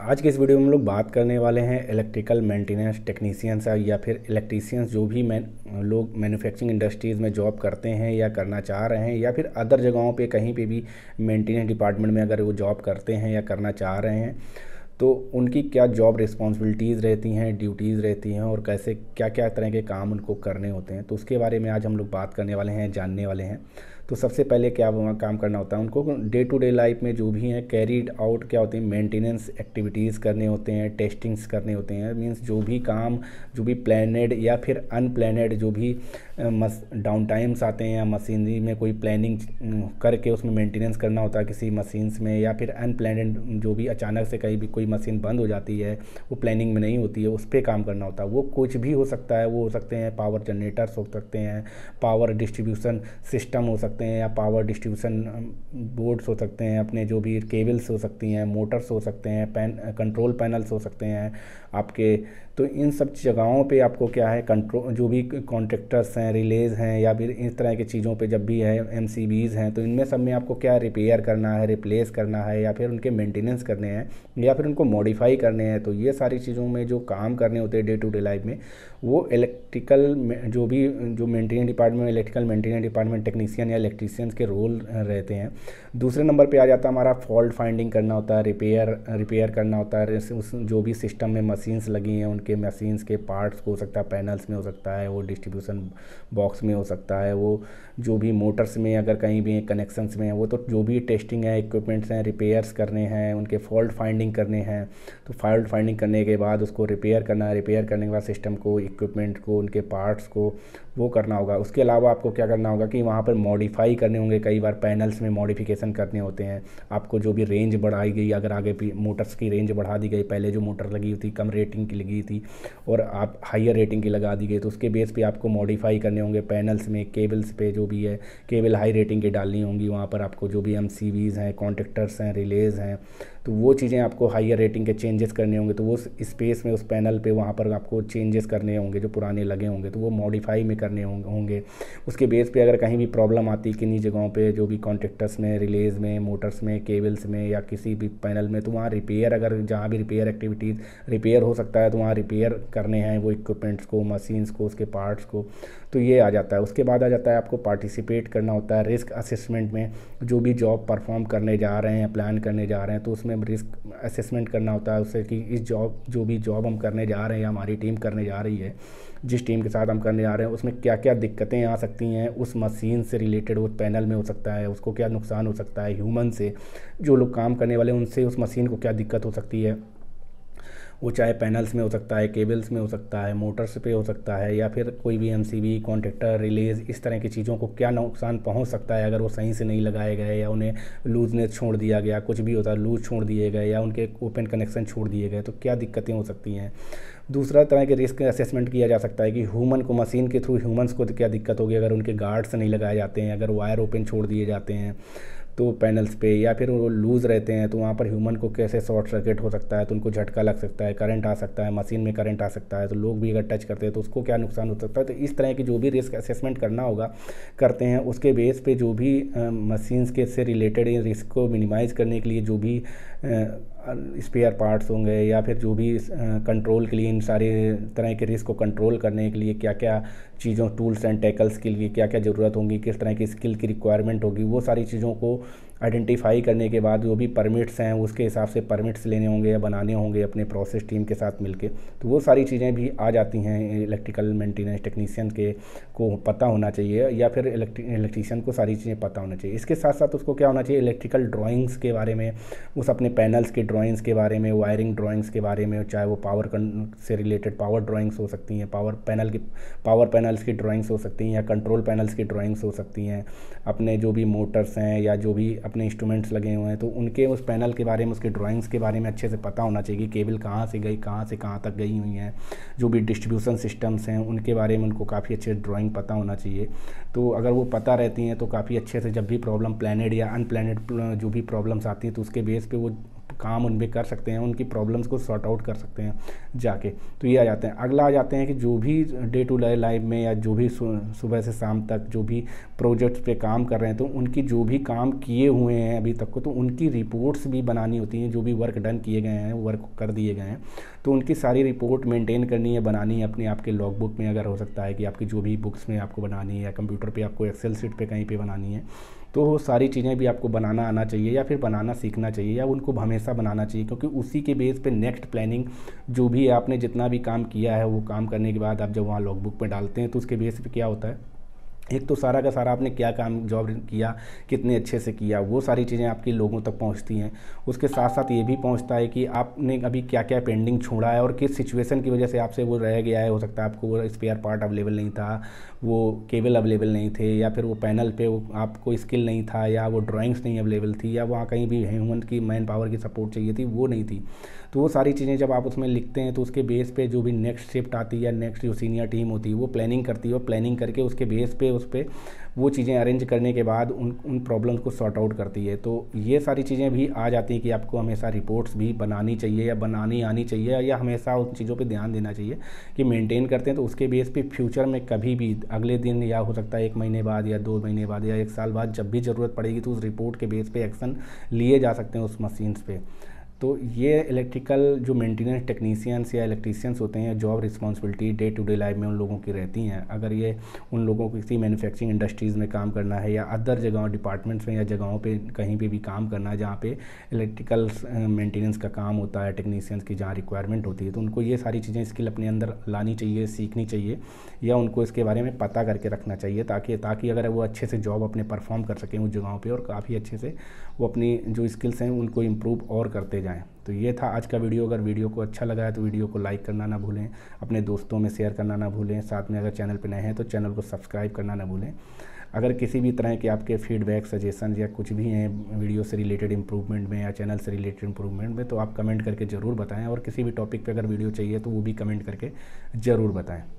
आज के इस वीडियो में हम लोग बात करने वाले हैं इलेक्ट्रिकल मेंटेनेंस टेक्नीसियंस या फिर इलेक्ट्रीसियंस जो भी मैन लोग मैन्युफैक्चरिंग इंडस्ट्रीज़ में जॉब करते हैं या करना चाह रहे हैं या फिर अदर जगहों पे कहीं पे भी मेंटेनेंस डिपार्टमेंट में अगर वो जॉब करते हैं या करना चाह रहे हैं तो उनकी क्या जॉब रिस्पॉन्सिबिलिटीज़ रहती हैं ड्यूटीज़ रहती हैं और कैसे क्या क्या तरह के काम उनको करने होते हैं तो उसके बारे में आज हम लोग बात करने वाले हैं जानने वाले हैं तो सबसे पहले क्या वहाँ काम करना होता है उनको डे टू डे लाइफ में जो भी हैं कैरीड आउट क्या होते हैं मेंटेनेंस एक्टिविटीज़ करने होते हैं टेस्टिंग्स करने होते हैं मीन्स जो भी काम जो भी प्लानड या फिर अनप्लानड जो भी मस डाउन टाइम्स आते हैं या मशीनरी में कोई प्लानिंग करके उसमें मेंटेनेंस करना होता है किसी मशीन्स में या फिर अनप्लानड जो भी अचानक से कहीं भी कोई मशीन बंद हो जाती है वो प्लानिंग में नहीं होती है उस पर काम करना होता है वो कुछ भी हो सकता है वो हो सकते हैं पावर जनरेटर्स हो सकते हैं पावर डिस्ट्रीब्यूशन सिस्टम हो सकता सकते हैं या पावर डिस्ट्रीब्यूशन बोर्ड्स हो सकते हैं अपने जो भी केबल्स हो सकती हैं मोटर्स हो सकते हैं पैन कंट्रोल पैनल्स हो सकते हैं आपके तो इन सब जगहों पे आपको क्या है कंट्रो जो भी कॉन्ट्रेक्टर्स हैं रिलेज हैं या फिर इस तरह की चीज़ों पे जब भी है एम हैं तो इनमें सब में आपको क्या रिपेयर करना है रिप्लेस करना है या फिर उनके मेंटेनेंस करने हैं या फिर उनको मॉडिफाई करने हैं तो ये सारी चीज़ों में जो काम करने होते हैं डे टू डे लाइफ में वो इलेक्ट्रिकल जो भी जो maintenance department electrical maintenance department technician या इलेक्ट्रीसियंस के रोल रहते हैं दूसरे नंबर पर आ जाता है हमारा फॉल्ट फाइंडिंग करना होता है रिपेयर रिपेयर करना होता है उस जो भी सिस्टम में मशीन्स लगी हैं उनके मशीन्स के पार्ट्स को हो सकता है पैनल्स में हो सकता है वो डिस्ट्रीब्यूशन बॉक्स में हो सकता है वो जो भी मोटर्स में अगर कहीं भी कनेक्शंस में है वो तो जो भी टेस्टिंग है इक्विपमेंट्स हैं रिपेयर्स करने हैं उनके फॉल्ट फाइंडिंग करने हैं तो फॉल्ट फाइंडिंग करने के बाद उसको रिपेयर करना है रिपेयर करने के बाद सिस्टम को इक्विपमेंट को उनके पार्ट्स को वो करना होगा उसके अलावा आपको क्या करना होगा कि वहाँ पर मॉडिफाई करने होंगे कई बार पैनल्स में मॉडिफिकेशन करने होते हैं आपको जो भी रेंज बढ़ाई गई अगर आगे मोटर्स की रेंज बढ़ा दी गई पहले जो मोटर लगी हुई थी कम कम रेटिंग की लगी थी और आप हाइयर रेटिंग की लगा दी गई तो उसके बेस पे आपको मॉडिफाई करने होंगे पैनल्स में केबल्स पे जो भी है केबल हाई रेटिंग की डालनी होंगी वहाँ पर आपको जो भी एम हैं कॉन्टेक्टर्स हैं रिलेज हैं तो वो चीज़ें आपको हाइयर रेटिंग के चेंजेस करने होंगे तो वो स्पेस में उस पैनल पे वहाँ पर आपको चेंजेस करने होंगे जो पुराने लगे होंगे तो वो मॉडिफाई में करने होंगे उसके बेस पे अगर कहीं भी प्रॉब्लम आती है किन्हीं जगहों पे जो भी कॉन्टेक्टर्स में रिलेज में मोटर्स में केबल्स में या किसी भी पैनल में तो वहाँ रिपेयर अगर जहाँ भी रिपेयर एक्टिविटीज़ रिपेयर रिपेयर हो सकता है तो वहाँ रिपेयर करने हैं वो इक्विपमेंट्स को मशीन्स को उसके पार्ट्स को तो ये आ जाता है उसके बाद आ जाता है आपको पार्टिसिपेट करना होता है रिस्क असेसमेंट में जो भी जॉब परफॉर्म करने जा रहे हैं प्लान करने जा रहे हैं तो उसमें रिस्क असेसमेंट करना होता है उससे कि इस जॉब जो भी जॉब हम करने जा रहे हैं या हमारी टीम करने जा रही है जिस टीम के साथ हम करने जा रहे हैं उसमें क्या क्या दिक्कतें आ सकती हैं उस मशीन से रिलेटेड उस पैनल में हो सकता है उसको क्या नुकसान हो सकता है ह्यूमन से जो लोग काम करने वाले उनसे उस मशीन को क्या दिक्कत हो सकती है वो चाहे पैनल्स में हो सकता है केबल्स में हो सकता है मोटर्स पे हो सकता है या फिर कोई भी M C B contractor relays इस तरह की चीज़ों को क्या नुकसान पहुँच सकता है अगर वो सही से नहीं लगाए गए या उन्हें लूजनेस छोड़ दिया गया कुछ भी होता है लूज छोड़ दिए गए या उनके ओपन कनेक्शन छोड़ दिए गए तो क्या दिक्कतें हो सकती हैं दूसरा तरह के रिस्क असेसमेंट किया जा सकता है कि ह्यूमन को मशीन के थ्रू ह्यूमंस को क्या दिक्कत होगी अगर उनके गार्ड्स नहीं लगाए जाते हैं अगर वायर ओपन छोड़ दिए जाते हैं तो पैनल्स पे या फिर वो लूज़ रहते हैं तो वहाँ पर ह्यूमन को कैसे शॉर्ट सर्किट हो सकता है तो उनको झटका लग सकता है करंट आ सकता है मशीन में करंट आ सकता है तो लोग भी अगर टच करते हैं तो उसको क्या नुकसान हो सकता है तो इस तरह की जो भी रिस्क असेसमेंट करना होगा करते हैं उसके बेस पर जो भी मशीन्स के से रिलेटेड रिस्क को मिनिमाइज़ करने के लिए जो भी स्पेयर पार्ट्स होंगे या फिर जो भी कंट्रोल के लिए इन सारे तरह के रिस्क को कंट्रोल करने के लिए क्या क्या चीज़ों टूल्स एंड टैकल्स के लिए क्या क्या ज़रूरत होंगी किस तरह की स्किल की रिक्वायरमेंट होगी वो सारी चीज़ों को आइडेंटिफाई करने के बाद जो भी परमिट्स हैं उसके हिसाब से परमिट्स लेने होंगे या बनाने होंगे अपने प्रोसेस टीम के साथ मिलके तो वो सारी चीज़ें भी आ जाती हैं इलेक्ट्रिकल मेंटेनेंस टेक्नीसियन के को पता होना चाहिए या फिर इलेक्ट्रीशियन को सारी चीज़ें पता होना चाहिए इसके साथ साथ उसको क्या होना चाहिए इलेक्ट्रिकल ड्राॅइंग्स के बारे में उस अपने पैनल्स के ड्राॅइंग्स के बारे में वायरिंग ड्राइंग्स के बारे में चाहे वो पावर से रिलेटेड पावर ड्राइंग्स हो सकती हैं पावर पैनल की पावर पैनल्स की ड्राॅइंग्स हो सकती हैं या कंट्रोल पैनल्स की ड्राइंग्स हो सकती हैं अपने जो भी मोटर्स हैं या जो भी अपने इंस्ट्रूमेंट्स लगे हुए हैं तो उनके उस पैनल के बारे में उसके ड्राइंग्स के बारे में अच्छे से पता होना चाहिए कि केबल कहाँ से गई कहाँ से कहाँ तक गई हुई हैं जो भी डिस्ट्रीब्यूशन सिस्टम्स हैं उनके बारे में उनको काफ़ी अच्छे ड्राॅइंग पता होना चाहिए तो अगर वो पता रहती हैं तो काफ़ी अच्छे से जब भी प्रॉब्लम प्लानड या अनप्लानड जो भी प्रॉब्लम्स आती हैं तो उसके बेस पर वो काम उन पर कर सकते हैं उनकी प्रॉब्लम्स को सॉर्ट आउट कर सकते हैं जाके तो ये आ जाते हैं अगला आ जाते हैं कि जो भी डे टू डे लाइफ में या जो भी सुबह से शाम तक जो भी प्रोजेक्ट्स पे काम कर रहे हैं तो उनकी जो भी काम किए हुए हैं अभी तक को तो उनकी रिपोर्ट्स भी बनानी होती हैं जो भी वर्क डन किए गए हैं वर्क कर दिए गए हैं तो उनकी सारी रिपोर्ट मेंटेन करनी है बनानी है अपने आपके लॉग बुक में अगर हो सकता है कि आपकी जो भी बुक्स में आपको बनानी है या कंप्यूटर पर आपको एक्सेल सीट पर कहीं पर बनानी है तो वो सारी चीज़ें भी आपको बनाना आना चाहिए या फिर बनाना सीखना चाहिए या उनको हमेशा कैसा बनाना चाहिए क्योंकि उसी के बेस पे नेक्स्ट प्लानिंग जो भी आपने जितना भी काम किया है वो काम करने के बाद आप जब वहाँ लॉग बुक पर डालते हैं तो उसके बेस पर क्या होता है एक तो सारा का सारा आपने क्या काम जॉब किया कितने अच्छे से किया वो सारी चीज़ें आपके लोगों तक पहुंचती हैं उसके साथ साथ ये भी पहुंचता है कि आपने अभी क्या क्या पेंडिंग छोड़ा है और किस सिचुएशन की वजह से आपसे वो रह गया है हो सकता है आपको वो स्पेयर पार्ट अवेलेबल नहीं था वो केबल अवेलेबल नहीं थे या फिर वो पैनल पर आपको स्किल नहीं था या वो ड्राॅइंग्स नहीं अवेलेबल थी या वहाँ कहीं भी ह्यूमन की मैन पावर की सपोर्ट चाहिए थी वो नहीं थी तो वो सारी चीज़ें जब आप उसमें लिखते हैं तो उसके बेस पे जो भी नेक्स्ट शिफ्ट आती है नेक्स्ट जो सीनियर टीम होती है वो प्लानिंग करती है और प्लानिंग करके उसके बेस पे उस पर वो चीज़ें अरेंज करने के बाद उन उन प्रॉब्लम्स को सॉर्ट आउट करती है तो ये सारी चीज़ें भी आ जाती हैं कि आपको हमेशा रिपोर्ट्स भी बनानी चाहिए या बनानी आनी चाहिए या हमेशा उन चीज़ों पर ध्यान देना चाहिए कि मेनटेन करते हैं तो उसके बेस पर फ्यूचर में कभी भी अगले दिन या हो सकता है एक महीने बाद या दो महीने बाद या एक साल बाद जब भी ज़रूरत पड़ेगी तो उस रिपोर्ट के बेस पर एक्शन लिए जा सकते हैं उस मशीन्स पर तो ये इलेक्ट्रिकल जो मेंटेनेंस टेक्नीसियंस या इलेक्ट्रीसियंस होते हैं job responsibility day to day life में उन लोगों की रहती हैं अगर ये उन लोगों को किसी मैन्युफैक्चरिंग इंडस्ट्रीज़ में काम करना है या अदर जगहों डिपार्टमेंट्स में या जगहों पे कहीं पे भी काम करना है जहाँ पे इलेक्ट्रिकल मेंटेनेंस का काम होता है टेक्नीसियंस की जहाँ रिक्वायरमेंट होती है तो उनको ये सारी चीज़ें स्किल अपने अंदर लानी चाहिए सीखनी चाहिए या उनको इसके बारे में पता करके रखना चाहिए ताकि ताकि अगर वो अच्छे से जॉब अपने परफॉर्म कर सकें उस जगहों पर और काफ़ी अच्छे से वो अपनी जो स्किल्स हैं उनको इम्प्रूव और करते जाए जाएँ तो ये था आज का वीडियो अगर वीडियो को अच्छा लगा है तो वीडियो को लाइक करना ना भूलें अपने दोस्तों में शेयर करना ना भूलें साथ में अगर चैनल पर नए हैं तो चैनल को सब्सक्राइब करना ना भूलें अगर किसी भी तरह के आपके फीडबैक सजेशन या कुछ भी हैं वीडियो से रिलेटेड इम्प्रूवमेंट में या चैनल से रिलेटेड इम्प्रूवमेंट में तो आप कमेंट करके ज़रूर बताएं और किसी भी टॉपिक पे अगर वीडियो चाहिए तो वो भी कमेंट करके ज़रूर बताएं